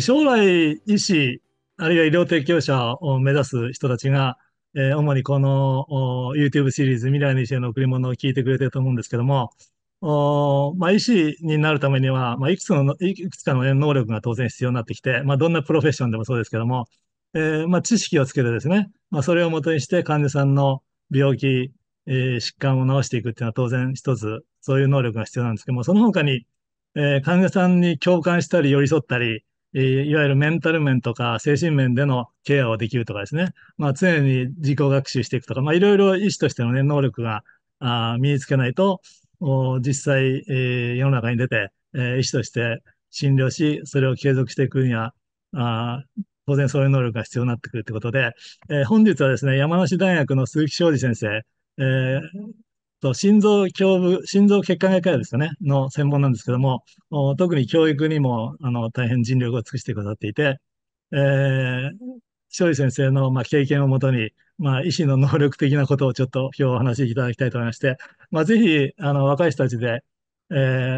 将来医師、あるいは医療提供者を目指す人たちが、え主にこの YouTube シリーズ未来の医師への贈り物を聞いてくれてると思うんですけども、おまあ、医師になるためには、まあ、いくつの、いくつかの能力が当然必要になってきて、まあ、どんなプロフェッションでもそうですけども、えー、まあ、知識をつけてですね、まあ、それをもとにして患者さんの病気、えー、疾患を治していくっていうのは当然一つ、そういう能力が必要なんですけども、その他に、えー、患者さんに共感したり寄り添ったり、いわゆるメンタル面とか精神面でのケアをできるとかですね。まあ、常に自己学習していくとか、まあ、いろいろ医師としてのね、能力があ身につけないと、実際、えー、世の中に出て、えー、医師として診療し、それを継続していくには、あ当然そういう能力が必要になってくるということで、えー、本日はですね、山梨大学の鈴木昌司先生、えー、心臓胸部、心臓血管外科医ですよね、の専門なんですけども、特に教育にも、あの、大変尽力を尽くしてくださっていて、えー、勝利先生の、まあ、経験をもとに、まあ、医師の能力的なことをちょっと今日お話しいただきたいと思いまして、まあ、ぜひ、あの、若い人たちで、え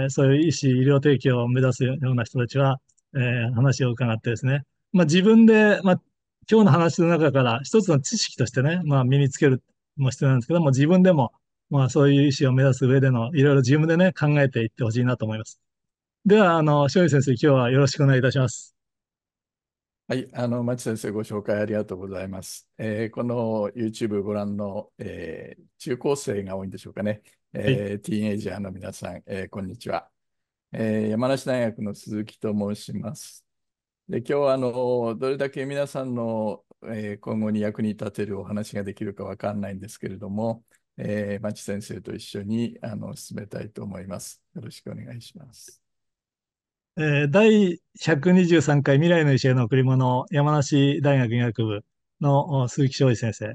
ー、そういう医師、医療提供を目指すような人たちは、えー、話を伺ってですね、まあ、自分で、まあ、今日の話の中から一つの知識としてね、まあ、身につけるも必要なんですけども、自分でもまあそういう意思を目指す上でのいろいろ自分でね、考えていってほしいなと思います。では、あの、勝利先生、今日はよろしくお願いいたします。はい、あの、町先生、ご紹介ありがとうございます。えー、この YouTube ご覧の、えー、中高生が多いんでしょうかね。えー、はい、ティーンエイジャーの皆さん、えこんにちは、え山梨大学の鈴木と申します。で、今日は、あの、どれだけ皆さんの、え今後に役に立てるお話ができるかわかんないんですけれども、えー、町先生と一緒にあの進めたいと思います。よろしくお願いします。えー、第123回未来の医師への贈り物、山梨大学医学部の鈴木昌司先生、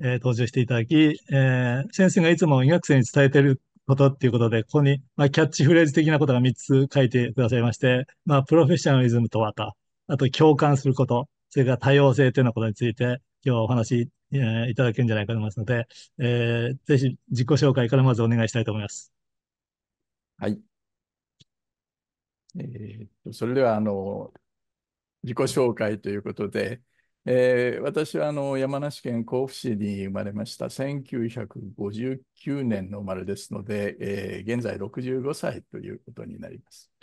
えー、登場していただき、えー、先生がいつも医学生に伝えていることっていうことで、ここに、まあ、キャッチフレーズ的なことが3つ書いてくださいまして、まあ、プロフェッショナリズムとは歌、あと共感すること、それから多様性というようなことについて、今日お話、えー、いただけるんじゃないかと思いますので、えー、ぜひ自己紹介からまずお願いしたいと思います。はい。えー、それでは、あの、自己紹介ということで、えー、私はあの山梨県甲府市に生まれました。1959年の生まれですので、えー、現在65歳ということになります。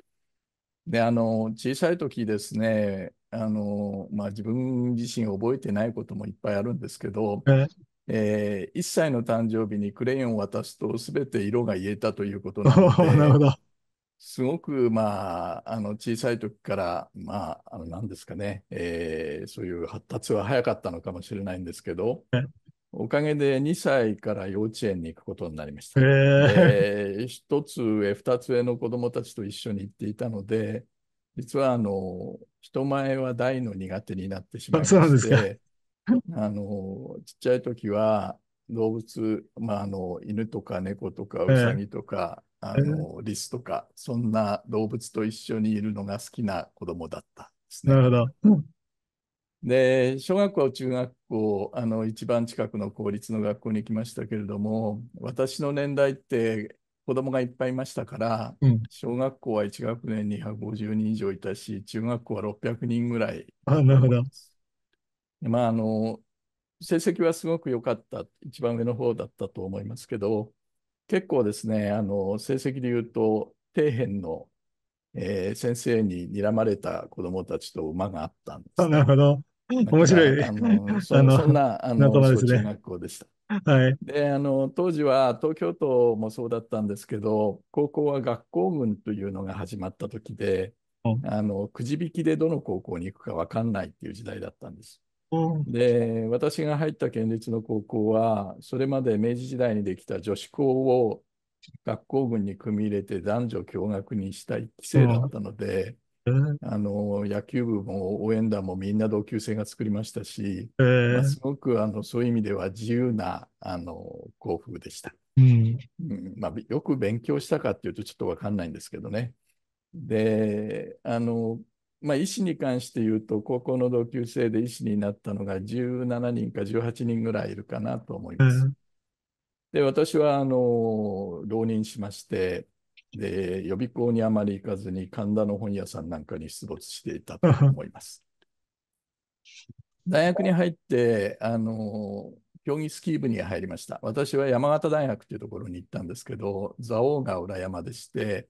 で、あの、小さい時ですね、あの、まあ、自分自身覚えてないこともいっぱいあるんですけど、ええー、1歳の誕生日にクレヨンを渡すと全て色が言えたということなので、なるほど。すごく、まあ、あの小さい時から、まあ、あの何ですかね、えー、そういう発達は早かったのかもしれないんですけど、おかげで2歳から幼稚園に行くことになりました。え1つ上、2つ上の子供たちと一緒に行っていたので、実はあの人前は大の苦手になってしまいまして、あのちっちゃい時は動物、まあ、あの犬とか猫とかウサギとか、えー、あのリスとか、そんな動物と一緒にいるのが好きな子供だったですね。なるほど。うんで小学校中学校あの一番近くの公立の学校に行きましたけれども私の年代って子供がいっぱいいましたから、うん、小学校は1学年1 5 0人以上いたし中学校は600人ぐらいあなるほどまああの成績はすごく良かった一番上の方だったと思いますけど結構ですねあの成績でいうと底辺の、えー、先生に睨まれた子どもたちと馬があったんです、ね、なるほど面白い。あの そそんな、あの、ね、中学校でした。はい。で、あの、当時は東京都もそうだったんですけど、高校は学校群というのが始まった時で、あの、くじ引きでどの高校に行くかわかんないっていう時代だったんです。で、私が入った県立の高校は、それまで明治時代にできた女子校を学校群に組み入れて男女共学にしたい規制だったので、あの野球部も応援団もみんな同級生が作りましたし、えー、まあ、すごくあのそういう意味では自由なあの校風でした。うんうんまあ、よく勉強したかっていうとちょっと分かんないんですけどね。であの、まあ、医師に関して言うと高校の同級生で医師になったのが17人か18人ぐらいいるかなと思います。えー、で私はあの浪人しましてで、予備校にあまり行かずに神田の本屋さんなんかに出没していたと 思います。大学に入って、あの、競技スキー部に入りました。私は山形大学というところに行ったんですけど、蔵王が裏山でして、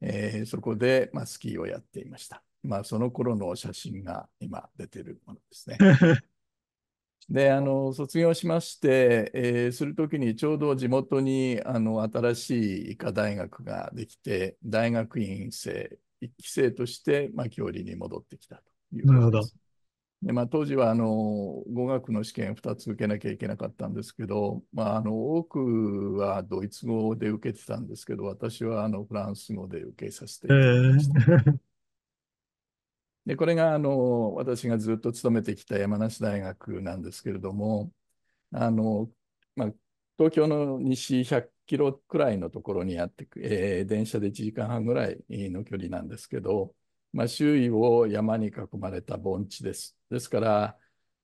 えー、そこで、まあ、スキーをやっていました。まあ、その頃の写真が今出てるものですね。であの卒業しまして、えー、するときにちょうど地元にあの新しい医科大学ができて大学院生1期生として、まあ、教理に戻ってきたということです。でまあ、当時はあの語学の試験2つ受けなきゃいけなかったんですけど、まあ、あの多くはドイツ語で受けてたんですけど私はあのフランス語で受けさせていただきました。えーで、これが、あの、私がずっと勤めてきた山梨大学なんですけれども、あの、まあ、東京の西100キロくらいのところにあって、えー、電車で1時間半ぐらいの距離なんですけど、まあ、周囲を山に囲まれた盆地です。ですから、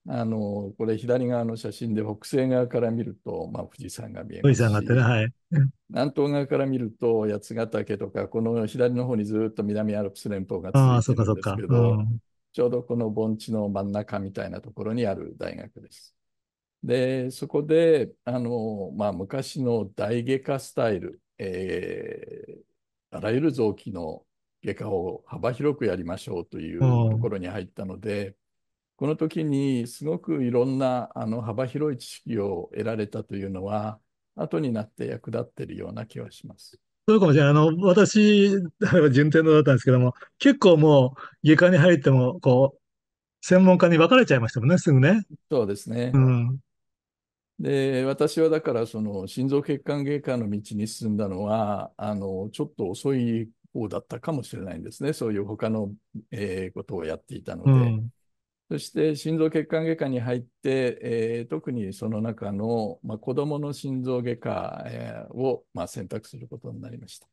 あの、これ左側の写真で北西側から見ると、まあ、富士山が見えますし。富士山がはい。南東側から見ると八ヶ岳とか、この左の方にずっと南アルプス連峰がついてるんですけど、うん、ちょうどこの盆地の真ん中みたいなところにある大学です。で、そこで、あの、まあ、昔の大外科スタイル、えー、あらゆる臓器の外科を幅広くやりましょうというところに入ったので、この時にすごくいろんなあの幅広い知識を得られたというのは、後になって役立ってるような気はします。そうかもしれない。あの、私、順天堂だったんですけども、結構もう、外科に入っても、こう、専門家に分かれちゃいましたもんね、すぐね。そうですね。うん、で、私はだから、その、心臓血管外科の道に進んだのは、あの、ちょっと遅い方だったかもしれないんですね。そういう他の、えー、ことをやっていたので。うんそして心臓血管外科に入って、えー、特にその中の、まあ、子どもの心臓外科、えー、を、まあ、選択することになりました。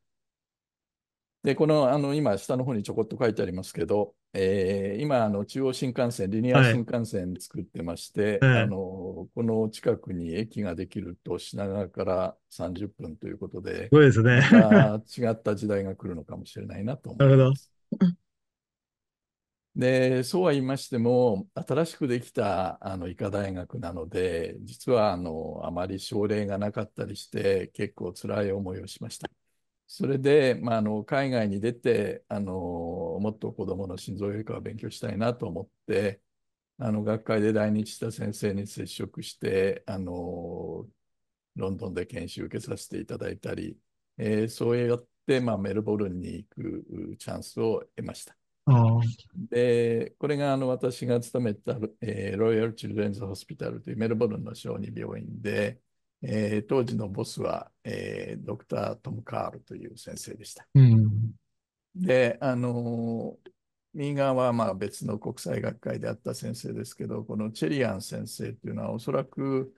で、このあの今、下の方にちょこっと書いてありますけど、えー、今あの、中央新幹線、リニア新幹線作ってまして、はい、あのこの近くに駅ができると、品川から30分ということで、すごいですね 違った時代が来るのかもしれないなと思います。なるほどでそうは言いましても新しくできたあの医科大学なので実はあのあまり症例がなかったりして結構辛い思いをしました。それで、まあ、あの海外に出てあのもっと子どもの心臓外科を勉強したいなと思ってあの学会で来日した先生に接触してあのロンドンで研修受けさせていただいたり、えー、そうやって、まあ、メルボルンに行くチャンスを得ました。で、これがあの私が勤めた、えー、ロイヤル・チルドレンズ・ホスピタルというメルボルンの小児病院で、えー、当時のボスは、えー、ドクター・トム・カールという先生でした。うん、で、あのー、右側はまあ別の国際学会であった先生ですけど、このチェリアン先生というのはおそらく、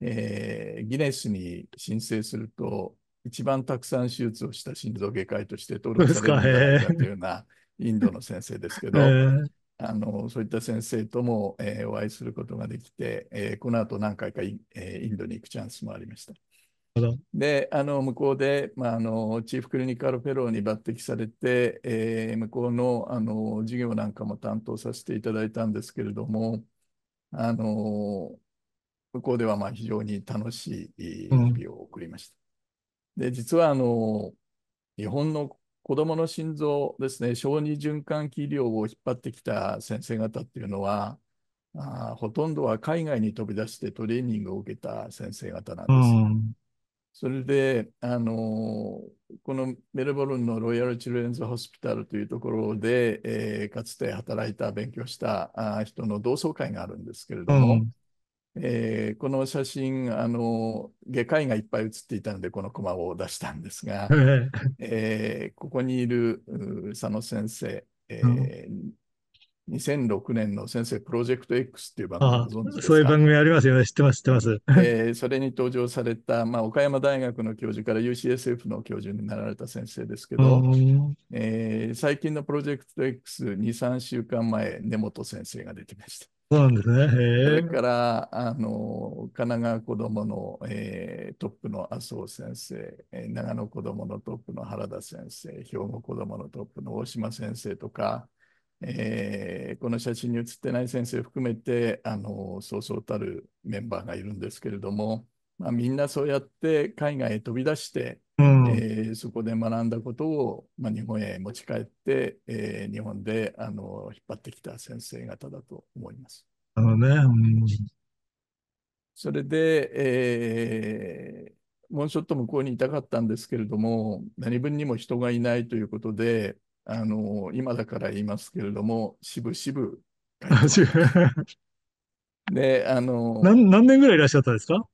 えー、ギネスに申請すると、一番たくさん手術をした心臓外科医として登録されるというようなインドの先生ですけど、えー、あのそういった先生とも、えー、お会いすることができて、えー、この後何回かイ,、えインドに行くチャンスもありました。であの向こうで、まあ、あのチーフクリニカルフェローに抜擢されて、え向こうのあの授業なんかも担当させていただいたんですけれどもあの向こうではまあ非常に楽しい日々を送りました。うん、で実はあの日本の子どもの心臓ですね、小児循環器医療を引っ張ってきた先生方っていうのは、あほとんどは海外に飛び出してトレーニングを受けた先生方なんです。うん、それで、あのこのメルボルンのロイヤル・チルレンズ・ホスピタルというところで、えー、かつて働いた、勉強したあ人の同窓会があるんですけれども、うん、えー、この写真、あの、外科医がいっぱい写っていたので、このコマを出したんですが、えー、ここにいる佐野先生、えー、2006年の先生、プロジェクト X っていう番組ご存知ですかそういう番組ありますよね。知ってます、知ってます。えー、それに登場された、まあ、岡山大学の教授から UCSF の教授になられた先生ですけど、えー、最近のプロジェクト X、2、3週間前、根本先生が出てました。そうなんですね。それから、あの、神奈川子どもの、えートップの麻生先生、えー長野子どものトップの原田先生、兵庫子どものトップの大島先生とか、えーこの写真に写ってない先生含めて、あの、そうそうたるメンバーがいるんですけれども、まあ、みんなそうやって海外へ飛び出して、うん、えー、そこで学んだことを、まあ、日本へ持ち帰って、えー、日本であの引っ張ってきた先生方だと思います。あのね、うん、それで、えー、もうちょっと向こうにいたかったんですけれども、何分にも人がいないということで、あの今だから言いますけれども、しぶしぶ。で、あの何。何年ぐらいいらっしゃったんですか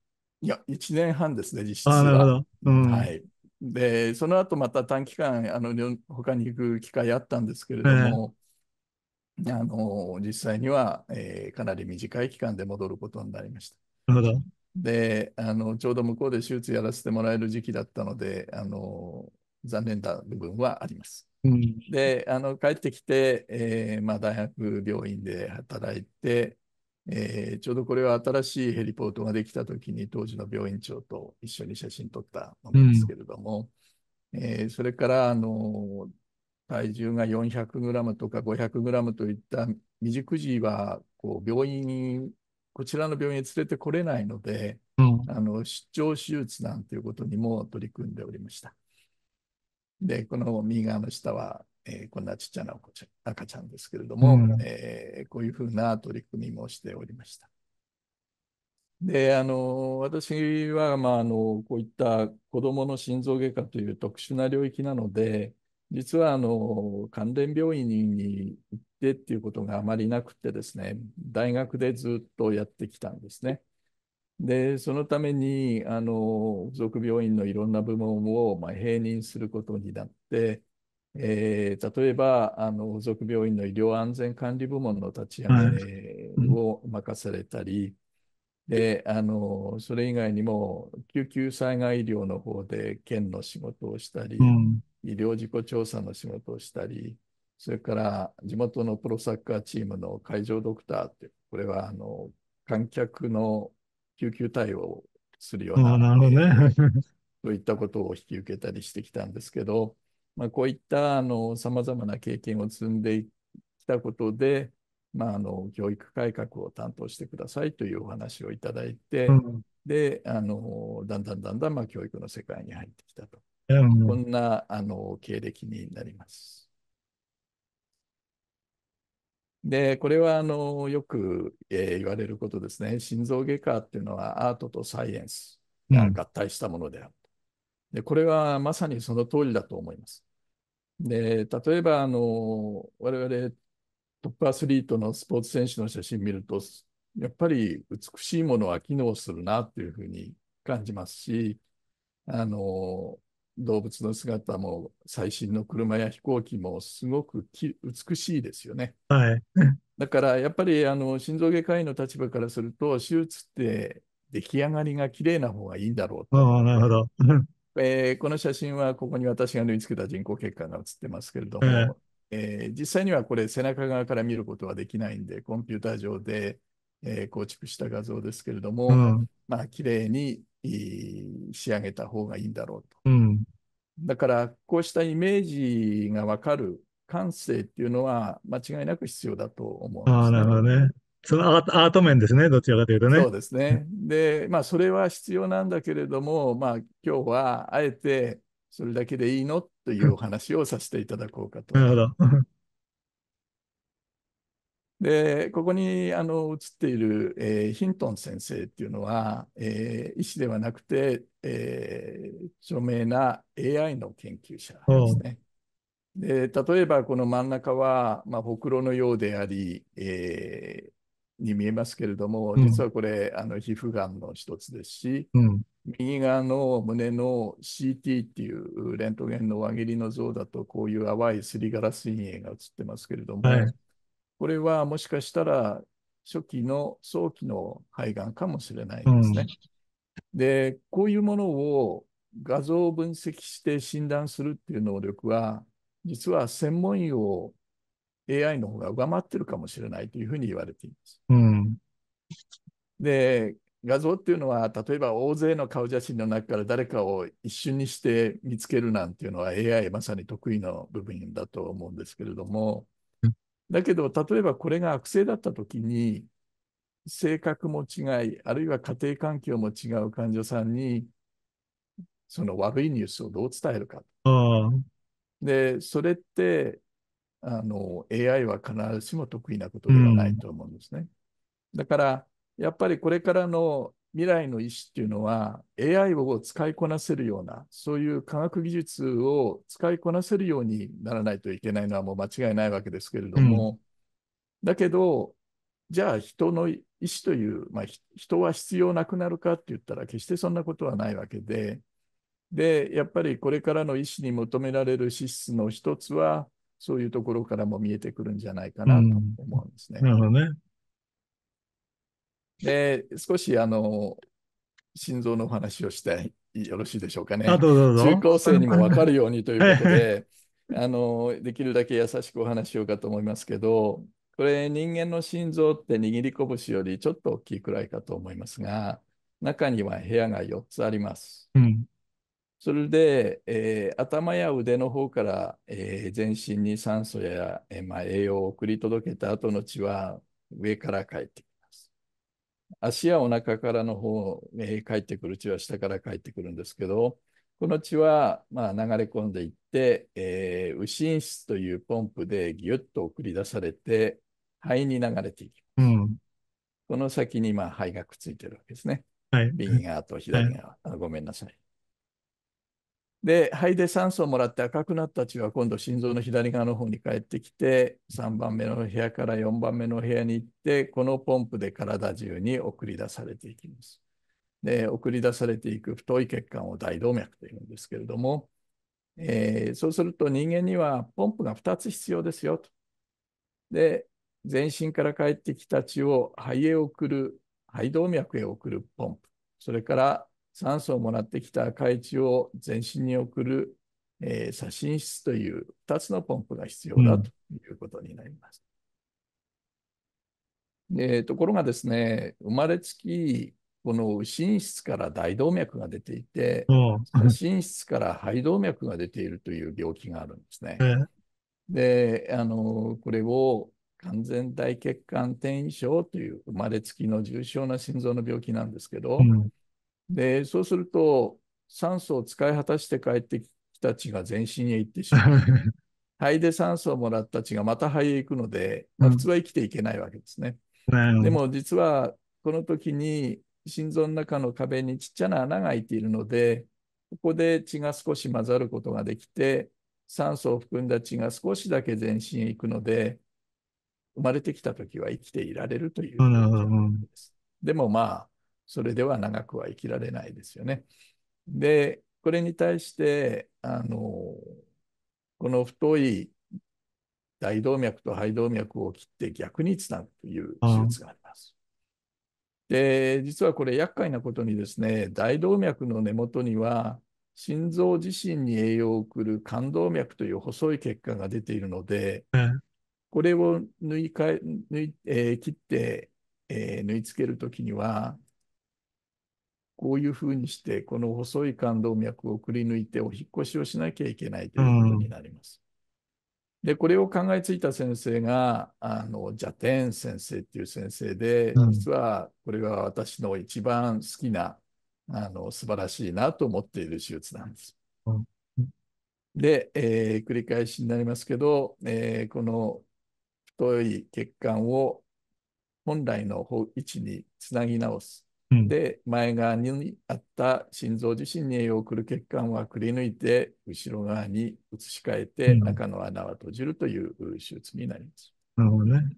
いや、1年半ですね、実質は。なるほど。うん、はい。で、その後また短期間、あの、他に行く機会あったんですけれども、あの、実際には、えー、かなり短い期間で戻ることになりました。なるほど。で、あの、ちょうど向こうで手術やらせてもらえる時期だったので、あの、残念な部分はあります。うん、で、あの、帰ってきて、えー、まあ、大学病院で働いて、えー、ちょうどこれは新しいヘリポートができた時に当時の病院長と一緒に写真撮ったものですけれども、うん、えー、それからあの体重が 400g とか 500g といった未熟児はこう病院こちらの病院に連れてこれないので、うん、あの出張手術なんていうことにも取り組んでおりました。で、この右側の下はえー、こんなちっちゃな赤ちゃんですけれども、うん、えー、こういうふうな取り組みもしておりました。で、あの、私は、まあ、あの、こういった子供の心臓外科という特殊な領域なので、実は、あの、関連病院に行ってっていうことがあまりなくてですね、大学でずっとやってきたんですね。で、そのために、あの、付属病院のいろんな部門を、まあ、併任することになって、えー、例えばあの、付属病院の医療安全管理部門の立ち上げを任されたり、はい、であのそれ以外にも救急災害医療の方で県の仕事をしたり、うん、医療事故調査の仕事をしたり、それから地元のプロサッカーチームの会場ドクターって、これはあの観客の救急対応をするような、なるほどね、そういったことを引き受けたりしてきたんですけど、まあ、こういったさまざまな経験を積んできたことで、まあ、あの教育改革を担当してくださいというお話をいただいて、うん、であのだんだんだんだんまあ教育の世界に入ってきたと、うん、こんなあの経歴になります。で、これはあのよく、えー、言われることですね。心臓外科っていうのはアートとサイエンスが合体したものである。うんで、これはまさにその通りだと思います。で、例えば、あの、我々トップアスリートのスポーツ選手の写真見ると、やっぱり美しいものは機能するなというふうに感じますし、あの、動物の姿も最新の車や飛行機もすごく美しいですよね。はい、だからやっぱりあの心臓外科医の立場からすると手術って出来上がりが綺麗な方がいいんだろうと。あなるほど えー、この写真はここに私が縫い付けた人工血管が写ってますけれども、えー、実際にはこれ背中側から見ることはできないんで、コンピューター上で、えー、構築した画像ですけれども、うん、まあ綺麗に仕上げた方がいいんだろうと。うん、だからこうしたイメージがわかる感性っていうのは間違いなく必要だと思うんです、ね、あなるほどね。そのアート面ですね、どちらかというとね。そうですね。で、まあ、それは必要なんだけれども、まあ、今日はあえてそれだけでいいのというお話をさせていただこうかと。なるほど。で、ここにあの写っている、えー、ヒントン先生っていうのは、えー、医師ではなくて、えー、著名な AI の研究者ですね。で例えばこの真ん中は、まあ、ほくろのようであり、えー、に見えますけれども、実はこれ、あの皮膚がんの一つですし、右側の胸の CT っていうレントゲンの輪切りの像だと、こういう淡いすりガラス陰影が映ってますけれども、はい、これはもしかしたら初期の早期の肺がんかもしれないですね。うん、で、こういうものを画像を分析して診断するっていう能力は、実は専門医を AI の方が上回ってるかもしれないというふうに言われています。うん、で、画像っていうのは、例えば大勢の顔写真の中から誰かを一瞬にして見つけるなんていうのは AI まさに得意の部分だと思うんですけれども、だけど、例えばこれが悪性だったときに、性格も違い、あるいは家庭環境も違う患者さんに、その悪いニュースをどう伝えるか。で、それってあの AI は必ずしも得意なことではないと思うんですね。うん、だからやっぱりこれからの未来の意思っていうのは AI を使いこなせるようなそういう科学技術を使いこなせるようにならないといけないのはもう間違いないわけですけれども、うん、だけどじゃあ人の意思という、まあ、人は必要なくなるかって言ったら決してそんなことはないわけででやっぱりこれからの医師に求められる資質の一つはそういうところからも見えてくるんじゃないかなと思うんですね。うん、なるほどね。で、少しあの、心臓のお話をしてよろしいでしょうかね。中高生にも分かるようにということで、あの、できるだけ優しくお話しようかと思いますけど、これ人間の心臓って握り拳よりちょっと大きいくらいかと思いますが、中には部屋が4つあります。うん、それで、えー、頭や腕の方から、えー、全身に酸素や、えー、まあ、栄養を送り届けた後の血は上から帰ってきます。足やお腹からの方、えー、帰ってくる血は下から帰ってくるんですけど、この血は、まあ、流れ込んでいって、えー、右心室というポンプでギュッと送り出されて、肺に流れていきます。うん、この先に、まあ、肺がくっついてるわけですね。はい、右側と左側、はい、ごめんなさい。で、肺で酸素をもらって赤くなった血は今度心臓の左側の方に帰ってきて、3番目の部屋から4番目の部屋に行って、このポンプで体中に送り出されていきます。で、送り出されていく太い血管を大動脈というんですけれども、えー、そうすると人間にはポンプが2つ必要ですよと。で、全身から帰ってきた血を肺へ送る、肺動脈へ送るポンプ、それから酸素をもらってきた赤い血を全身に送る、えー、左心室という2つのポンプが必要だということになります。うん、でところがですね、生まれつき、この心室から大動脈が出ていて、左心室から肺動脈が出ているという病気があるんですね。であのこれを完全大血管転移症という生まれつきの重症な心臓の病気なんですけど、うん、で、そうすると、酸素を使い果たして帰ってきた血が全身へ行ってしまう。肺で酸素をもらった血がまた肺へ行くので、まあ、普通は生きていけないわけですね。うん、でも実は、この時に心臓の中の壁にちっちゃな穴が開いているので、ここで血が少し混ざることができて、酸素を含んだ血が少しだけ全身へ行くので、生まれてきた時は生きていられるというでもまあ、それでは長くは生きられないですよね。で、これに対して、あの、この太い大動脈と肺動脈を切って逆につなぐという手術があります。で、実はこれ厄介なことにですね、大動脈の根元には、心臓自身に栄養を送る冠動脈という細い血管が出ているので、これを抜いかい、えー、切って、えー、縫い付けるときには、こういうふうにして、この細い冠動脈をくり抜いてお引越しをしなきゃいけないということになります。うん、で、これを考えついた先生が、あの、ジャテン先生っていう先生で、実はこれが私の一番好きな、あの、素晴らしいなと思っている手術なんです。で、えー、繰り返しになりますけど、えー、この太い血管を本来の位置につなぎ直す。で、前側にあった心臓自身に栄養を送る血管はくり抜いて、後ろ側に移し替えて、中の穴は閉じるという手術になります。なるほどね。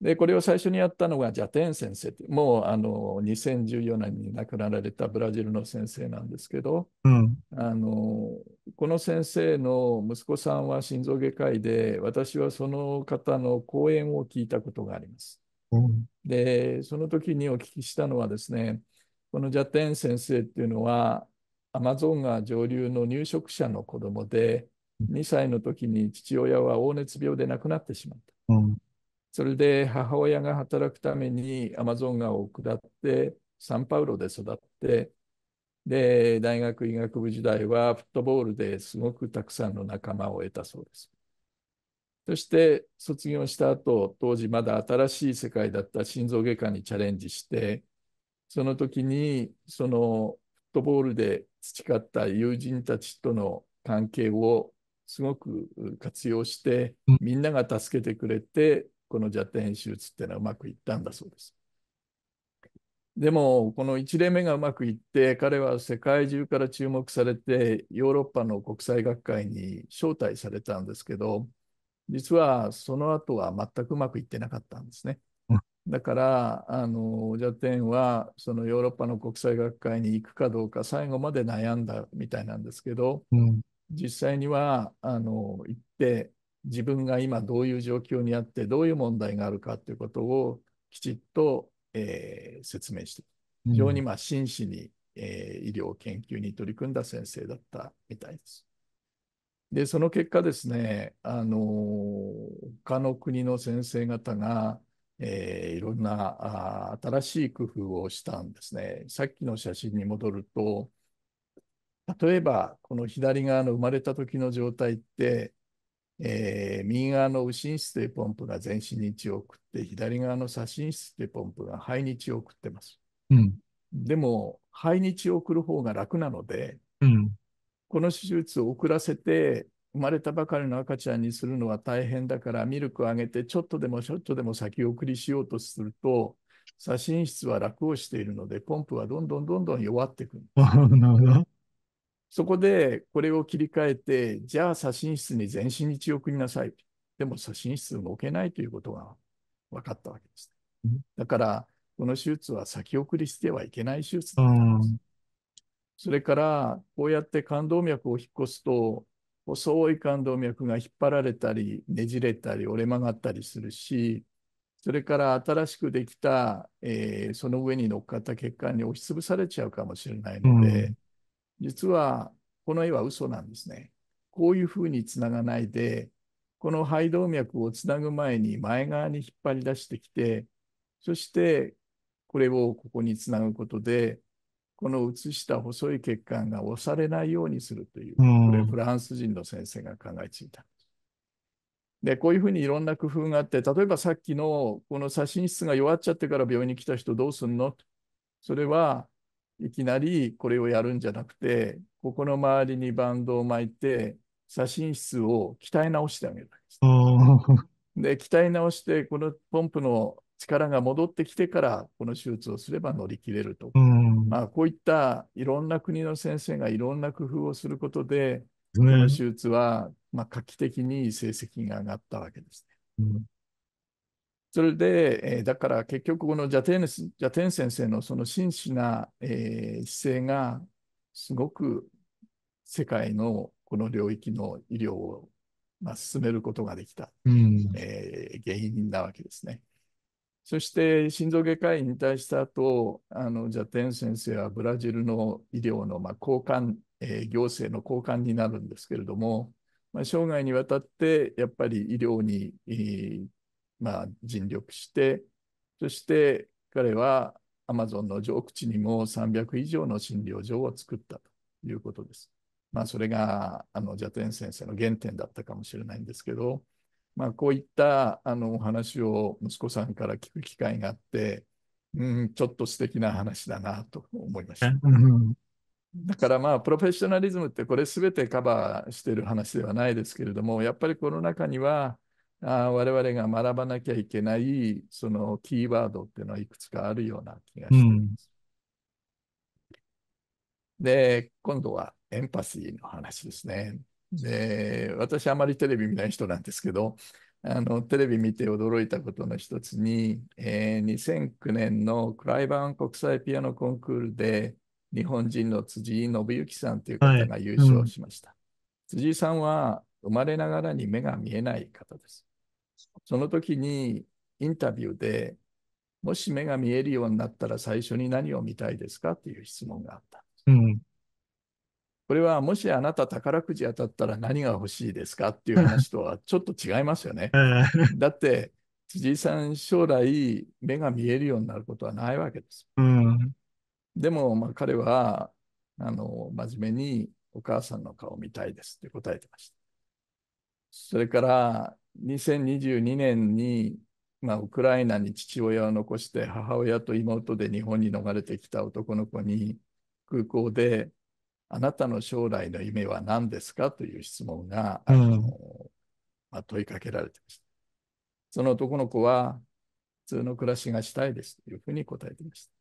で、これを最初にやったのがジャテン先生って、もうあの2014年に亡くなられたブラジルの先生なんですけど、うん、あのこの先生の息子さんは心臓外科医で、私はその方の講演を聞いたことがあります。で、その時にお聞きしたのはですね、このジャテン先生っていうのは、アマゾン川上流の入植者の子供で、2歳の時に父親は黄熱病で亡くなってしまった。うん、それで母親が働くためにアマゾン川を下って、サンパウロで育って、で、大学医学部時代はフットボールですごくたくさんの仲間を得たそうです。そして卒業した後、当時まだ新しい世界だった心臓外科にチャレンジして、その時にそのフットボールで培った友人たちとの関係をすごく活用して、みんなが助けてくれて、この弱点手術っていうのはうまくいったんだそうです。でも、この1例目がうまくいって、彼は世界中から注目されて、ヨーロッパの国際学会に招待されたんですけど、実はその後は全くうまくいってなかったんですね。だから、あの、ジャテンは、そのヨーロッパの国際学会に行くかどうか、最後まで悩んだみたいなんですけど、うん、実際には、あの、行って、自分が今どういう状況にあって、どういう問題があるかということをきちっと、えー、説明して、非常にまあ真摯に、えー、医療研究に取り組んだ先生だったみたいです。で、その結果ですね、あの、他の国の先生方が、えー、いろんなあ新しい工夫をしたんですね。さっきの写真に戻ると、例えば、この左側の生まれた時の状態って、えー、右側の右心室というポンプが全身に血を送って、左側の左心室というポンプが肺に血を送ってます。うん、でも、肺に血を送る方が楽なので、うん、この手術を遅らせて、生まれたばかりの赤ちゃんにするのは大変だから、ミルクをあげて、ちょっとでもちょっとでも先送りしようとすると、左心室は楽をしているので、ポンプはどんどんどんどん弱ってくる。なるほど。そこで、これを切り替えて、じゃあ左心室に全身に血を送りなさい。でも左心室動けないということが分かったわけです。だから、この手術は先送りしてはいけない手術だったんです。それからこうやって冠動脈を引っ越すと細い冠動脈が引っ張られたりねじれたり折れ曲がったりするしそれから新しくできた、えー、その上に乗っかった血管に押しつぶされちゃうかもしれないので、うん、実はこの絵は嘘なんですね。こういうふうにつながないで、この肺動脈をつなぐ前に前側に引っ張り出してきて、そしてこれをここにつなぐことで、この写した細い血管が押されないようにするという、これフランス人の先生が考えついた。で、こういうふうにいろんな工夫があって、例えばさっきのこの写真室が弱っちゃってから病院に来た人どうすんのそれはいきなりこれをやるんじゃなくて、ここの周りにバンドを巻いて、写真室を鍛え直してあげるわけです。で、鍛え直して、このポンプの力が戻ってきてからこの手術をすれば乗り切れると、まあ、こういったいろんな国の先生がいろんな工夫をすることで、この手術はまあ画期的に成績が上がったわけですね。うん、それで、えー、だから結局このジャテンジャテン先生のその真摯な、えー、姿勢がすごく世界のこの領域の医療を、まあ、進めることができた、うん、えー、原因なわけですね。そして心臓外科医に対した後あのジャテン先生はブラジルの医療の、まあ、交換、えー、行政の交換になるんですけれども、まあ、生涯にわたってやっぱり医療に、えー、まあ、尽力して、そして彼はアマゾンの上口にも300以上の診療所を作ったということです。まあ、それがあのジャテン先生の原点だったかもしれないんですけど、まあ、こういったあのお話を息子さんから聞く機会があって、うん、ちょっと素敵な話だなと思いました。だからまあプロフェッショナリズムってこれ全てカバーしてる話ではないですけれどもやっぱりこの中にはあ我々が学ばなきゃいけないそのキーワードっていうのはいくつかあるような気がしてます。うん、で今度はエンパシーの話ですね。で私あまりテレビ見ない人なんですけどあのテレビ見て驚いたことの一つに、えー、2009年のクライバーン国際ピアノコンクールで日本人の辻井信之さんという方が優勝しました、はいうん、辻井さんは生まれながらに目が見えない方ですその時にインタビューでもし目が見えるようになったら最初に何を見たいですかっていう質問があった、うん、これはもしあなた宝くじ当たったら何が欲しいですかっていう話とはちょっと違いますよね。だって辻井さん将来目が見えるようになることはないわけです。うん、でも、まあ、彼はあの真面目にお母さんの顔を見たいですって答えてました。それから2022年に、まあ、ウクライナに父親を残して母親と妹で日本に逃れてきた男の子に空港であなたの将来の夢は何ですかという質問が、うん、まあ、問いかけられてました。その男の子は、普通の暮らしがしたいですというふうに答えていました。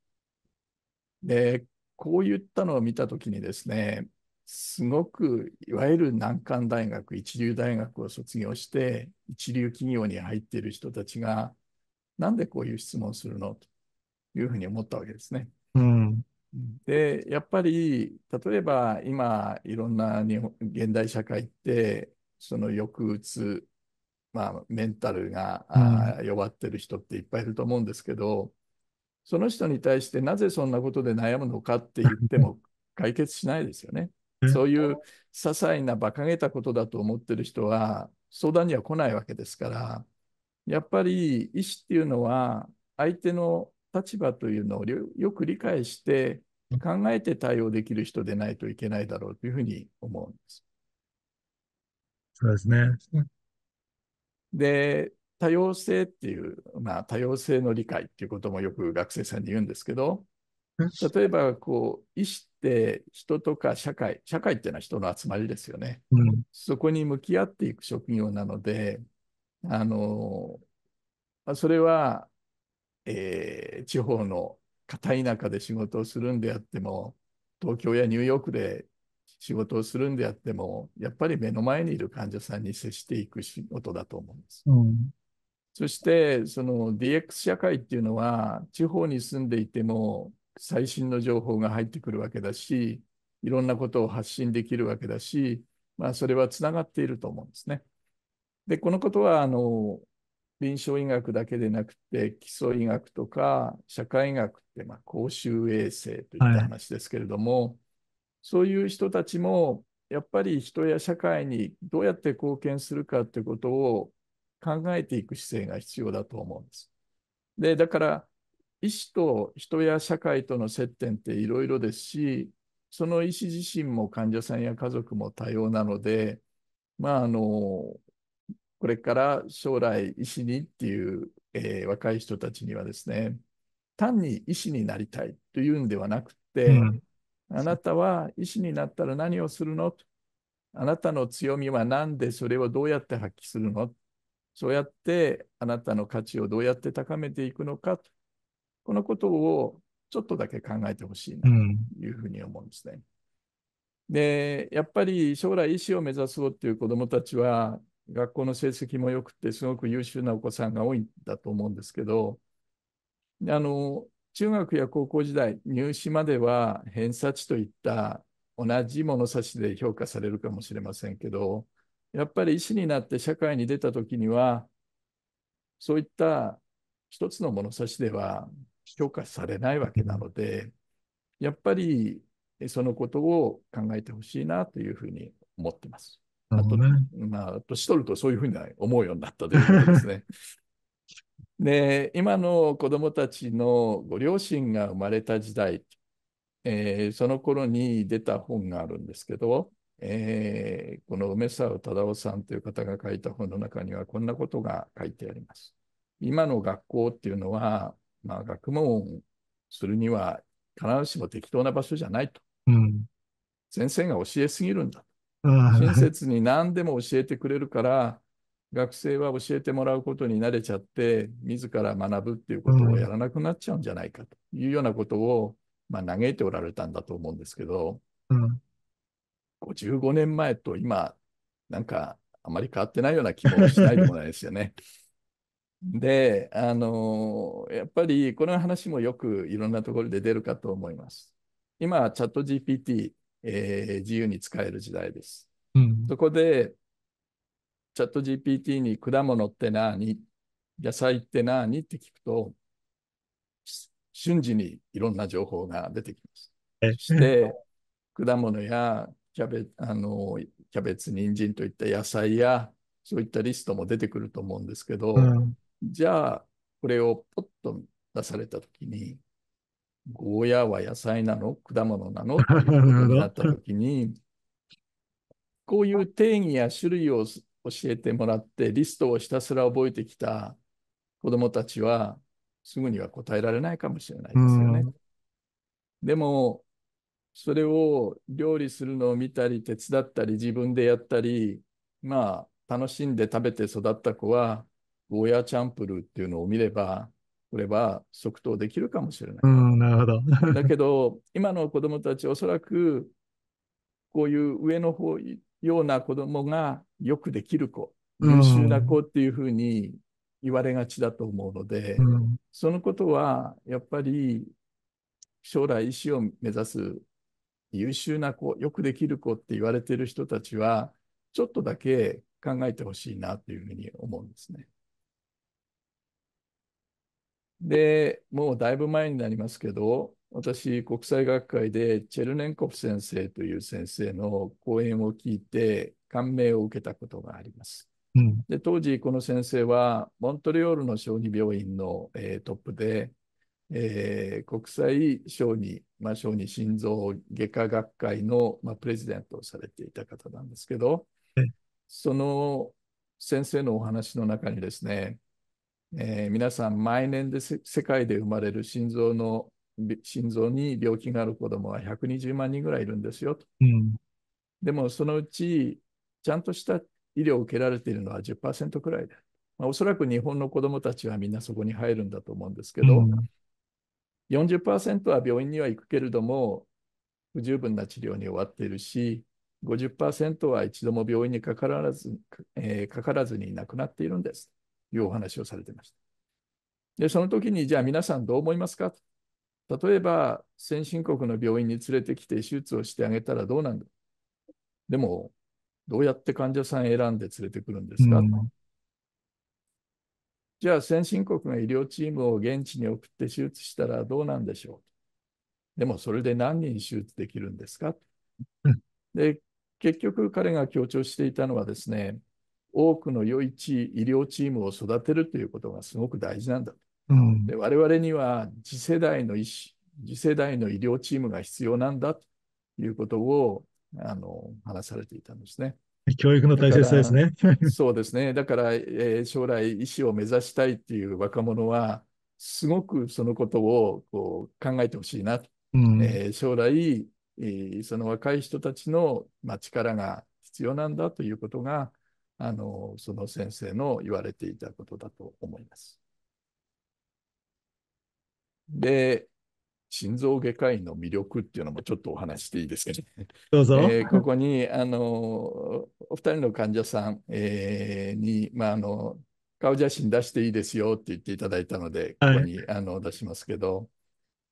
で、こういったのを見たときにですね、すごくいわゆる難関大学、一流大学を卒業して、一流企業に入っている人たちが、なんでこういう質問するのというふうに思ったわけですね。うん、で、やっぱり、例えば今、いろんな日本現代社会って、その抑うつ、まあ、メンタルが、うん、弱ってる人っていっぱいいると思うんですけど、その人に対してなぜそんなことで悩むのかって言っても 解決しないですよね。そういう些細な馬鹿げたことだと思ってる人は相談には来ないわけですから、やっぱり医師っていうのは相手の立場というのをよく理解して考えて対応できる人でないといけないだろうというふうに思うんです。そうですね。で、多様性っていう、まあ、多様性の理解っていうこともよく学生さんに言うんですけど、例えばこう、意思って人とか社会、社会っていうのは人の集まりですよね。うん、そこに向き合っていく職業なので、あの、それはえー、地方の片田舎で仕事をするんであっても、東京やニューヨークで仕事をするんであっても、やっぱり目の前にいる患者さんに接していく仕事だと思うんです。うん、そして、その DX 社会っていうのは、地方に住んでいても最新の情報が入ってくるわけだし、いろんなことを発信できるわけだし、まあ、それはつながっていると思うんですね。で、このことは、あの、臨床医学だけでなくて、基礎医学とか社会学って、まあ、公衆衛生といった話ですけれども、はい、そういう人たちも、やっぱり人や社会にどうやって貢献するかってことを考えていく姿勢が必要だと思うんです。で、だから、医師と人や社会との接点っていろいろですし、その医師自身も患者さんや家族も多様なので、まあ、あのこれから将来医師にっていう、えー、若い人たちにはですね、単に医師になりたいというんではなくて、うん、あなたは医師になったら何をするのあなたの強みは何でそれをどうやって発揮するのそうやってあなたの価値をどうやって高めていくのかこのことをちょっとだけ考えてほしいなというふうに思うんですね。うんで、やっぱり将来医師を目指そうっていう子どもたちは、学校の成績も良くて、すごく優秀なお子さんが多いんだと思うんですけど、あの、中学や高校時代、入試までは偏差値といった同じ物差しで評価されるかもしれませんけど、やっぱり医師になって社会に出た時には、そういった一つの物差しでは評価されないわけなので、やっぱりそのことを考えてほしいなというふうに思ってます。あと、ね、まあ、年取るとそういうふうに思うようになったということですね。で、今の子供たちのご両親が生まれた時代、えー、その頃に出た本があるんですけど、えー、この梅沢忠夫さんという方が書いた本の中にはこんなことが書いてあります。今の学校っていうのは、まあ、学問するには必ずしも適当な場所じゃないと。うん、先生が教えすぎるんだ。親切に何でも教えてくれるから、学生は教えてもらうことに慣れちゃって、自ら学ぶっていうことをやらなくなっちゃうんじゃないかというようなことを、まあ、嘆いておられたんだと思うんですけど、うん、55年前と今、なんかあまり変わってないような気もしないでもないですよね。で、あのやっぱりこの話もよくいろんなところで出るかと思います。今、チャット GPT えー、自由に使える時代です。うん、そこで、チャット GPT に果物って何野菜って何って聞くと、瞬時にいろんな情報が出てきます。そして、果物やキャベあのキャベツ、人参といった野菜や、そういったリストも出てくると思うんですけど、うん、じゃあ、これをポッと出されたときに、ゴーヤは野菜なの果物なのってなった時に、こういう定義や種類を教えてもらって、リストをひたすら覚えてきた子どもたちは、すぐには答えられないかもしれないですよね。でも、それを料理するのを見たり、手伝ったり、自分でやったり、まあ、楽しんで食べて育った子は、ゴーヤチャンプルーっていうのを見れば、れば即答できるかもしれない。うん、なるほど。だけど、今の子どもたち、おそらくこういう上の方ような子どもがよくできる子、優秀な子っていうふうに言われがちだと思うので、うん、そのことはやっぱり将来医師を目指す優秀な子、よくできる子って言われてる人たちは、ちょっとだけ考えてほしいなというふうに思うんですね。で、もうだいぶ前になりますけど、私、国際学会でチェルネンコフ先生という先生の講演を聞いて、感銘を受けたことがあります。うん、で当時、この先生は、モントリオールの小児病院の、えー、トップで、えー、国際小児、まあ、小児心臓外科学会の、まあ、プレジデントをされていた方なんですけど、その先生のお話の中にですね、えー、皆さん、毎年で世界で生まれる心臓の心臓に病気がある子どもは120万人ぐらいいるんですよと、うん、でもそのうち、ちゃんとした医療を受けられているのは10%くらいで、まあ、おそらく日本の子どもたちはみんなそこに入るんだと思うんですけど、うん、40%は病院には行くけれども、不十分な治療に終わっているし、50%は一度も病院にかからず,、えー、かからずに亡くなっているんです。いうお話をされていました。で、その時に、じゃあ皆さんどう思いますかと。例えば、先進国の病院に連れてきて手術をしてあげたらどうなんだでも、どうやって患者さん選んで連れてくるんですか、うん、じゃあ、先進国が医療チームを現地に送って手術したらどうなんでしょうでも、それで何人手術できるんですか、うん、で、結局彼が強調していたのはですね、多くの良い医療チームを育てるということがすごく大事なんだと。うん、で我々には次世代の医師、次世代の医療チームが必要なんだということをあの話されていたんですね。教育の大切さですね。そうですね。だから、えー、将来医師を目指したいっていう若者は、すごくそのことをこう考えてほしいなと、うん、えー、将来、えー、その若い人たちの、まあ、力が必要なんだということが、あのその先生の言われていたことだと思います。で、心臓外科医の魅力っていうのもちょっとお話していいですかね。どうぞ。えー、ここに、あの、お二人の患者さん、えー、に、まあ、あの、顔写真出していいですよって言っていただいたので、ここに、はい、あの出しますけど、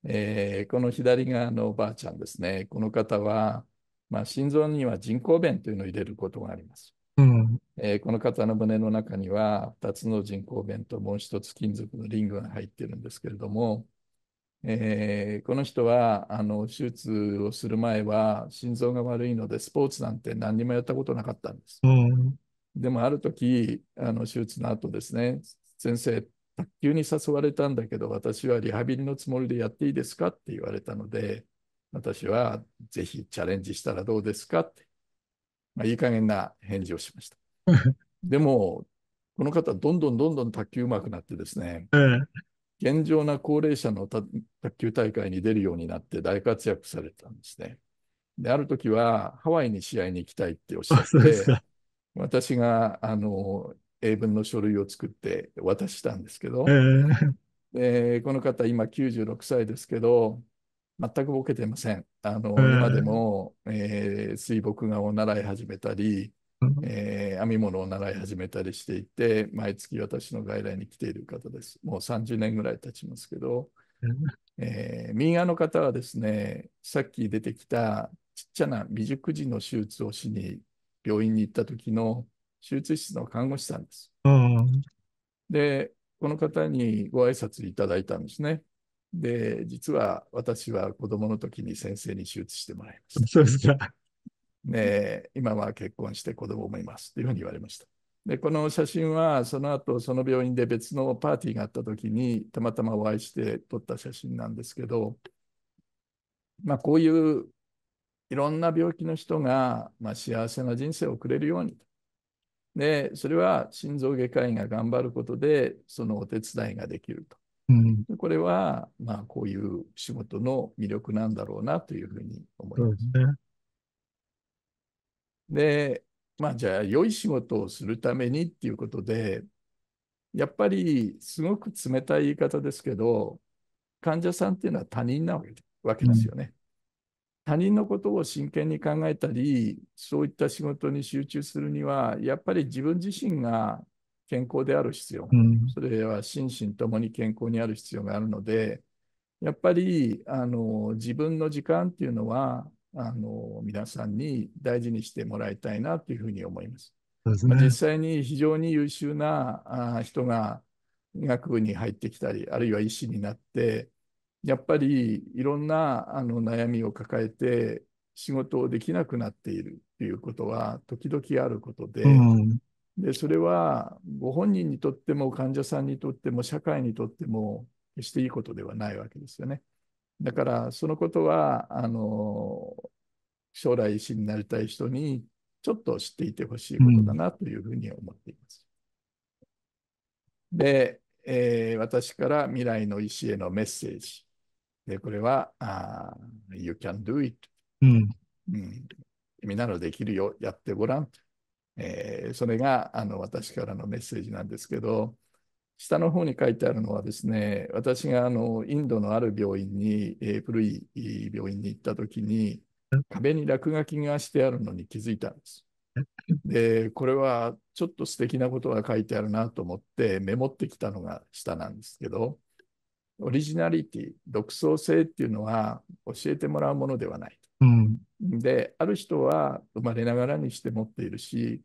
えー、この左側のおばあちゃんですね。この方は、まあ、心臓には人工弁というのを入れることがあります。うんえー、この方の胸の中には2つの人工弁ともう1つ金属のリングが入ってるんですけれども、えー、この人はあの手術をする前は心臓が悪いのでスポーツなんて何にもやったことなかったんです。うん、でもある時あの手術の後ですね先生卓球に誘われたんだけど私はリハビリのつもりでやっていいですかって言われたので私はぜひチャレンジしたらどうですかってまあ、いい加減な返事をしました。でも、この方、どんどんどんどん卓球うまくなってですね、健常な高齢者の卓球大会に出るようになって大活躍されたんですね。で、ある時はハワイに試合に行きたいっておっしゃって、私があの英文の書類を作って渡したんですけど、えー、この方今96歳ですけど、全くボケてません。あの、今でも、えー、水墨画を習い始めたり、えー、編み物を習い始めたりしていて、毎月私の外来に来ている方です。もう30年ぐらい経ちますけど、えー、民話の方はですね、さっき出てきたちっちゃな未熟児の手術をしに病院に行った時の手術室の看護師さんです。で、この方にご挨拶いただいたんですね。で、実は私は子供の時に先生に手術してもらいました。そうですか。ね、今は結婚して子供もいますというふうに言われました。で、この写真はその後その病院で別のパーティーがあった時にたまたまお会いして撮った写真なんですけど、まあ、こういういろんな病気の人が、まあ、幸せな人生を送れるように。で、それは心臓外科医が頑張ることでそのお手伝いができると。うん、これは、まあ、こういう仕事の魅力なんだろうなというふうに思います。で、ね、で、まあ、じゃあ、良い仕事をするためにっていうことで、やっぱりすごく冷たい言い方ですけど、患者さんっていうのは他人なわけですよね。うん、他人のことを真剣に考えたり、そういった仕事に集中するには、やっぱり自分自身が健康である必要、うん、それは心身ともに健康にある必要があるので、やっぱりあの自分の時間っていうのはあの皆さんに大事にしてもらいたいなというふうに思います。すね、実際に非常に優秀な人が医学部に入ってきたり、あるいは医師になって、やっぱりいろんなあの悩みを抱えて仕事をできなくなっているということは時々あることで、うんで、それはご本人にとっても患者さんにとっても社会にとっても決していいことではないわけですよね。だからそのことは、あの、将来医師になりたい人にちょっと知っていてほしいことだなというふうに思っています。うん、で、えー、私から未来の医師へのメッセージ。で、これは、あ You can do it、うん、うん。みんなのできるよ、やってごらんえー、それがあの私からのメッセージなんですけど、下の方に書いてあるのはですね、私があのインドのある病院に、えー、古い病院に行った時に、壁に落書きがしてあるのに気づいたんです。で、これはちょっと素敵なことが書いてあるなと思ってメモってきたのが下なんですけど、オリジナリティ、独創性っていうのは教えてもらうものではない。うん、で、ある人は生まれながらにして持っているし、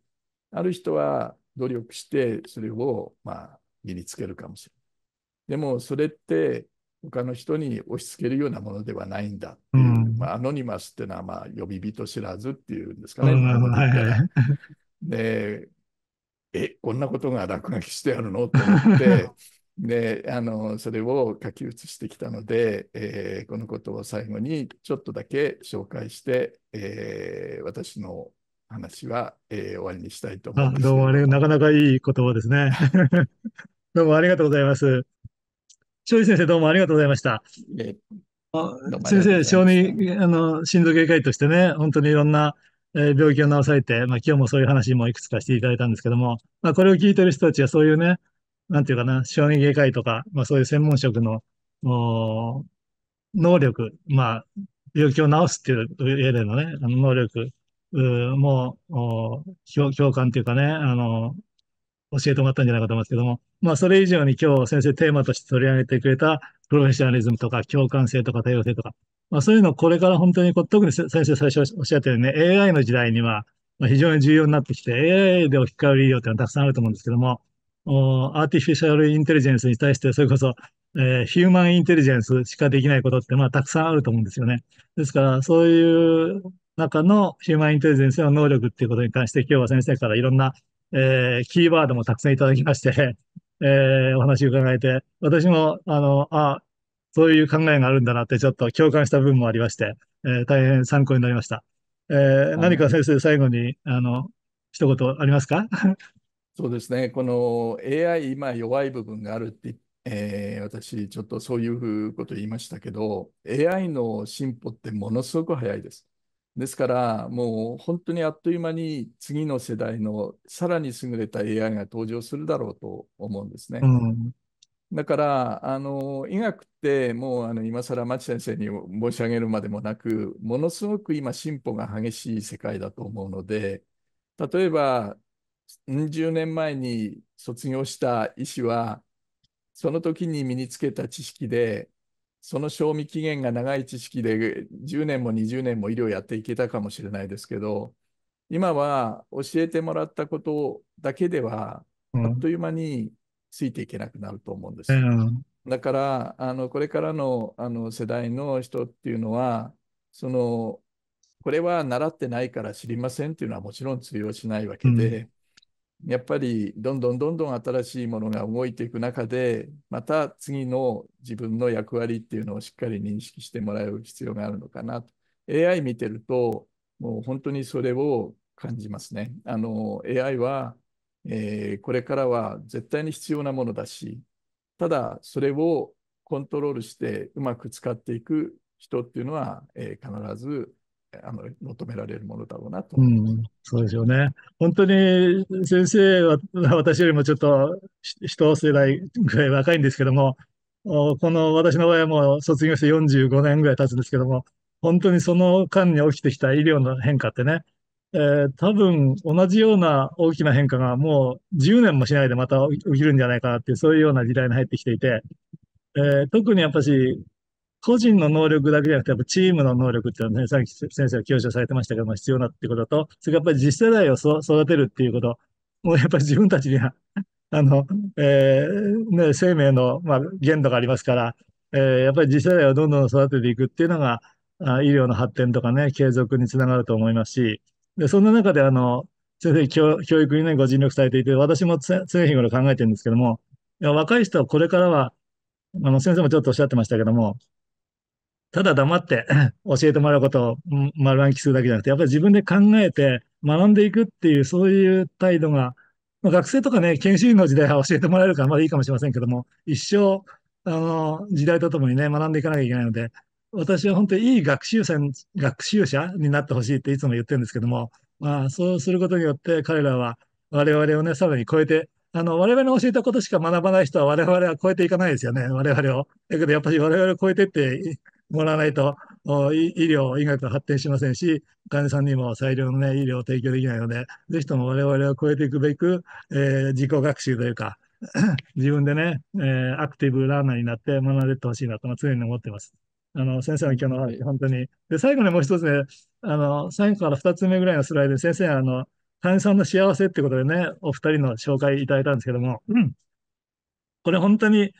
ある人は努力してそれをまあ身につけるかもしれない。でもそれって他の人に押し付けるようなものではないんだっていう、うん、まあ、アノニマスっていうのはまあ呼び人知らずっていうんですかね。で、え、こんなことが落書きしてあるのと思って、であのそれを書き写してきたので、えー、このことを最後にちょっとだけ紹介して、えー、私の話は、えー、終わりにしたいと思います。どうもあれ、なかなかいい言葉ですね。どうもありがとうございます。庄司先生、どうもありがとうございました。えー、先生、小児、あの、心臓外科医としてね、本当にいろんな、えー、病気を治されて、まあ、今日もそういう話もいくつかしていただいたんですけども、まあ、これを聞いてる人たちはそういうね、なんていうかな、小児外科医とか、まあ、そういう専門職の、能力、まあ、病気を治すっていう上でのね、あの能力もう、共感というかね、あの、教えてもらったんじゃないかと思いますけども、まあ、それ以上に今日先生テーマとして取り上げてくれた、プロフェッショナリズムとか、共感性とか、多様性とか、まあ、そういうのをこれから本当に、特に先生最初おっしゃったようにね、AI の時代には、ま非常に重要になってきて、AI で置き換える医療っていうのはたくさんあると思うんですけども、アーティフィシャルインテリジェンスに対して、それこそ、えー、ヒューマンインテリジェンスしかできないことって、まあ、たくさんあると思うんですよね。ですから、そういう中のヒューマンインテリジェンスの能力っていうことに関して、今日は先生からいろんな、えー、キーワードもたくさんいただきまして、えー、お話伺えて、私も、あの、あ、そういう考えがあるんだなってちょっと共感した部分もありまして、えー、大変参考になりました。えー、何か先生、最後に、あの、一言ありますか そうですね、この AI、今弱い部分があるって、えー、私、ちょっとそういうこと言いましたけど、AI の進歩ってものすごく早いです。ですから、もう本当にあっという間に次の世代のさらに優れた AI が登場するだろうと思うんですね。うん、だからあの、医学ってもうあの今更町先生に申し上げるまでもなく、ものすごく今進歩が激しい世界だと思うので、例えば2 0年前に卒業した医師は、その時に身につけた知識でその賞味期限が長い知識で10年も20年も医療やっていけたかもしれないですけど、今は教えてもらったことだけでは、あっという間についていけなくなると思うんです。うん、だから、あのこれからのあの世代の人っていうのは、そのこれは習ってないから知りませんっていうのはもちろん通用しないわけで、やっぱりどんどんどんどん新しいものが動いていく中で、また次の自分の役割っていうのをしっかり認識してもらう必要があるのかなと。AI 見てると、もう本当にそれを感じますね。あの、AI は、えー、これからは絶対に必要なものだし、ただそれをコントロールしてうまく使っていく人っていうのは、えー、必ずあの求められるものだろうなと、うん、そうですよね。本当に先生は私よりもちょっと一世代ぐらい若いんですけども、この私の場合はもう卒業して45年ぐらい経つんですけども、本当にその間に起きてきた医療の変化ってね、えー、多分同じような大きな変化がもう10年もしないでまた起きるんじゃないかなっていう、そういうような時代に入ってきていて、えー、特にやっぱし個人の能力だけじゃなくて、やっぱチームの能力っていうのはね、さっき先生が強調されてましたけども、必要なってことと、それからやっぱり次世代を育てるっていうこと、もうやっぱり自分たちにはあの、えー、ね、生命の、まあ、限度がありますから、えー、やっぱり次世代をどんどん育てていくっていうのが、あ医療の発展とかね、継続につながると思いますし、で、そんな中で、あの、先生、教教育にね、ご尽力されていて、私も常日頃考えてるんですけども、いや若い人はこれからは、あの、先生もちょっとおっしゃってましたけども、ただ黙って 教えてもらうことを丸暗記するだけじゃなくて、やっぱり自分で考えて学んでいくっていう、そういう態度が、まあ、学生とかね、研修医の時代は教えてもらえるからまだいいかもしれませんけども、一生、あの、時代とともにね、学んでいかなきゃいけないので、私は本当にいい学習者学習者になってほしいっていつも言ってるんですけども、まあ、そうすることによって彼らは我々をね、さらに超えて、あの、我々の教えたことしか学ばない人は我々は超えていかないですよね、我々を。だけどやっぱり我々を超えてってもらわないと、医療、医学は発展しませんし、患者さんにも最良の、ね、医療を提供できないので、ぜひとも我々を超えていくべく、えー、自己学習というか、自分でね、えー、アクティブラーナーになって学んでいってほしいなと常に思っています。あの、先生の今日の話、本当に。で、最後にもう一つね、あの、最後から二つ目ぐらいのスライドで、先生、あの、患者さんの幸せってことでね、お二人の紹介いただいたんですけども、うん、これ本当に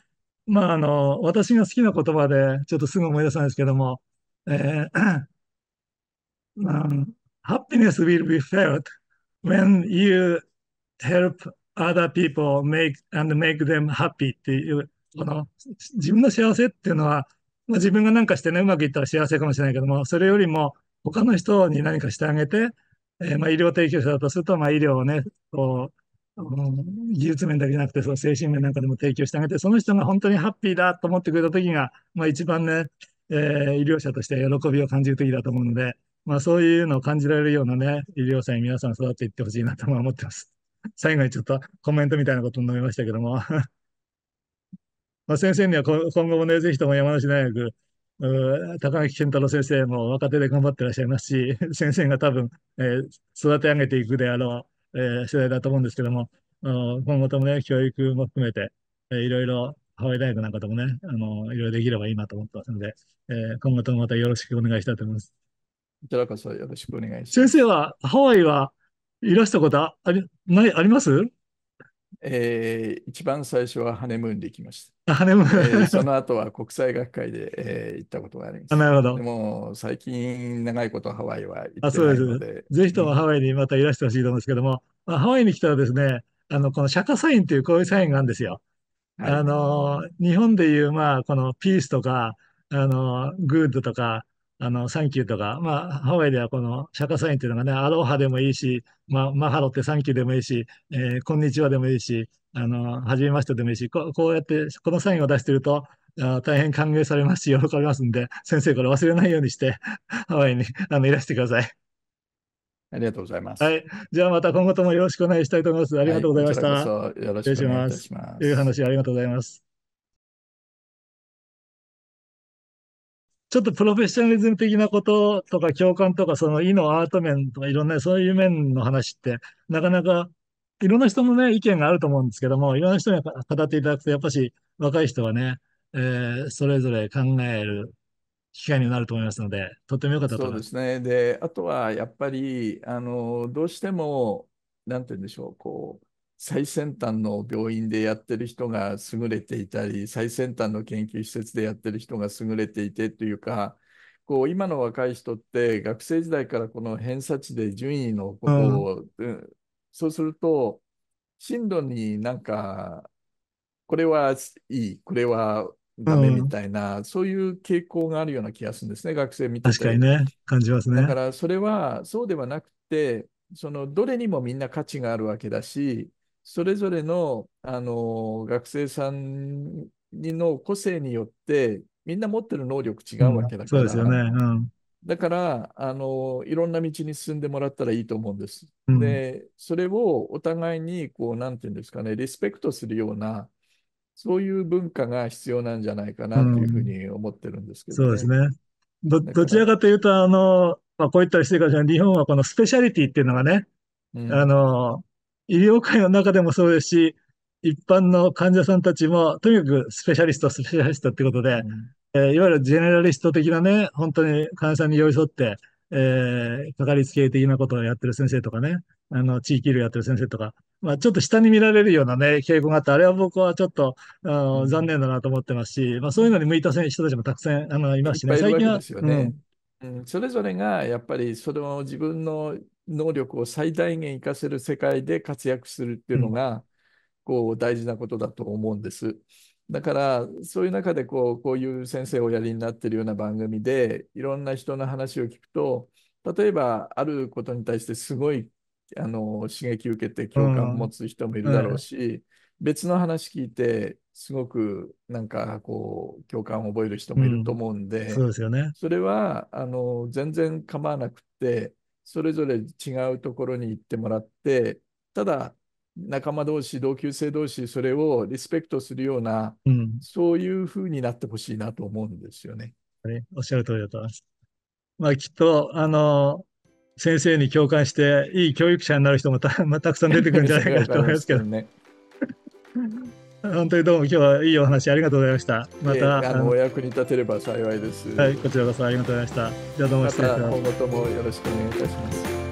まあ、あの、私が好きな言葉で、ちょっとすぐ思い出さないですけども、えー、um, happiness will be felt when you help other people make and make them happy っていう、この、自分の幸せっていうのは、まあ、自分が何かしてね、うまくいったら幸せかもしれないけども、それよりも他の人に何かしてあげて、えー、まあ、医療提供者だとすると、まあ、医療をね、こう、技術面だけじゃなくて、その精神面なんかでも提供してあげて、その人が本当にハッピーだと思ってくれた時が、まあ一番ね、えー、医療者として喜びを感じる時だと思うので、まあそういうのを感じられるようなね、医療者に皆さん育っていってほしいなと思ってます。最後にちょっとコメントみたいなことになりましたけども まあ先生には今後もね、ぜひとも山梨大学、高垣健太郎先生も若手で頑張ってらっしゃいますし、先生が多分、えー、育て上げていくであろう、えー、世代だと思うんですけども、今後ともね、教育も含めて、えー、いろいろハワイ大学なんかともね、あの、いろいろできればいいなと思ってますので、えー、今後ともまたよろしくお願いしたいと思います。こちらこそよろしくお願いします。先生は、ハワイはいらしたことあり、ない、ありますえー、一番最初はハネムーンで行きました。ハネムーン、えー、その後は国際学会で、えー、行ったことがあります。なるほど。でも最近長いことハワイは行ってないので。あそうです。ぜひともハワイにまたいらしてほしいと思うんですけども、まあ、ハワイに来たらですね、あの、この釈迦サインというこういうサインがあるんですよ。はい、あの、日本でいう、まあ、このピースとか、あの、グッドとか、あの、サンキューとか、まあ、ハワイではこの釈迦サインっていうのがね、アロハでもいいし、まあ、マハロってサンキューでもいいし、えー、こんにちはでもいいし、あの、はじめましてでもいいし、こうやって、このサインを出してると、あ大変歓迎されますし、喜びますんで、先生、これ忘れないようにして、ハワイにあのいらしてください。ありがとうございます。はい。じゃあまた今後ともよろしくお願いしたいと思います。ありがとうございました。はい、よろしくお願いします。という話ありがとうございます。ちょっとプロフェッショナリズム的なこととか共感とかその意のアート面とかいろんなそういう面の話ってなかなかいろんな人のね意見があると思うんですけどもいろんな人に語っていただくとやっぱし若い人はね、えー、それぞれ考える機会になると思いますのでとても良かったと思います。そうですねであとはやっぱりあのどうしてもなんて言うんでしょうこ最先端の病院でやってる人が優れていたり、最先端の研究施設でやってる人が優れていてというか、こう今の若い人って学生時代からこの偏差値で順位のことを、うん、そうすると進路になんかこれはいいこれはダメみたいな、うん、そういう傾向があるような気がするんですね学生見てて確かにね感じますねだからそれはそうではなくてそのどれにもみんな価値があるわけだしそれぞれの、あの学生さんの個性によって、みんな持ってる能力違うわけだから。そうですよね。うん、だから、あの、いろんな道に進んでもらったらいいと思うんです。うん、で、それをお互いに、こう、なんていうんですかね、リスペクトするような、そういう文化が必要なんじゃないかなというふうに思ってるんですけど、ねうん、そうですね。ど、どちらかというと、あの、まあ、こういったりしてるかじゃ日本はこのスペシャリティっていうのがね、あの、医療界の中でもそうですし、一般の患者さんたちも、とにかくスペシャリスト、スペシャリストってことで、うん、えー、いわゆるジェネラリスト的なね、本当に患者さんに寄り添って、えー、かかりつけ医的なことをやってる先生とかね、あの、地域医療やってる先生とか、まあ、ちょっと下に見られるようなね、傾向があって、あれは僕はちょっと、あ残念だなと思ってますし、まあ、そういうのに向いた人たちもたくさん、あの、いますしね、最近は、うん、それぞれがやっぱりそれを自分の能力を最大限活かせる世界で活躍するっていうのが、こう大事なことだと思うんです。だからそういう中でこうこういう先生をおやりになってるような番組でいろんな人の話を聞くと例えばあることに対してすごいあの刺激を受けて共感を持つ人もいるだろうし、うんうん、別の話聞いてすごくなんかこう共感を覚える人もいると思うんで、うん、そうですよねそれはあの全然構わなくてそれぞれ違うところに行ってもらってただ仲間同士同級生同士それをリスペクトするような、うん、そういうふうになってほしいなと思うんですよね。おっしゃる通りだと思います。まあ、きっとあの先生に共感していい教育者になる人もた,、まあ、たくさん出てくるんじゃないかと思いますけど ね。本当にどうも今日はいいお話ありがとうございました。また、えー、あのお役に立てれば幸いです。はい、こちらこそありがとうございました。じゃあどうも失礼します。また今後ともよろしくお願いいたします。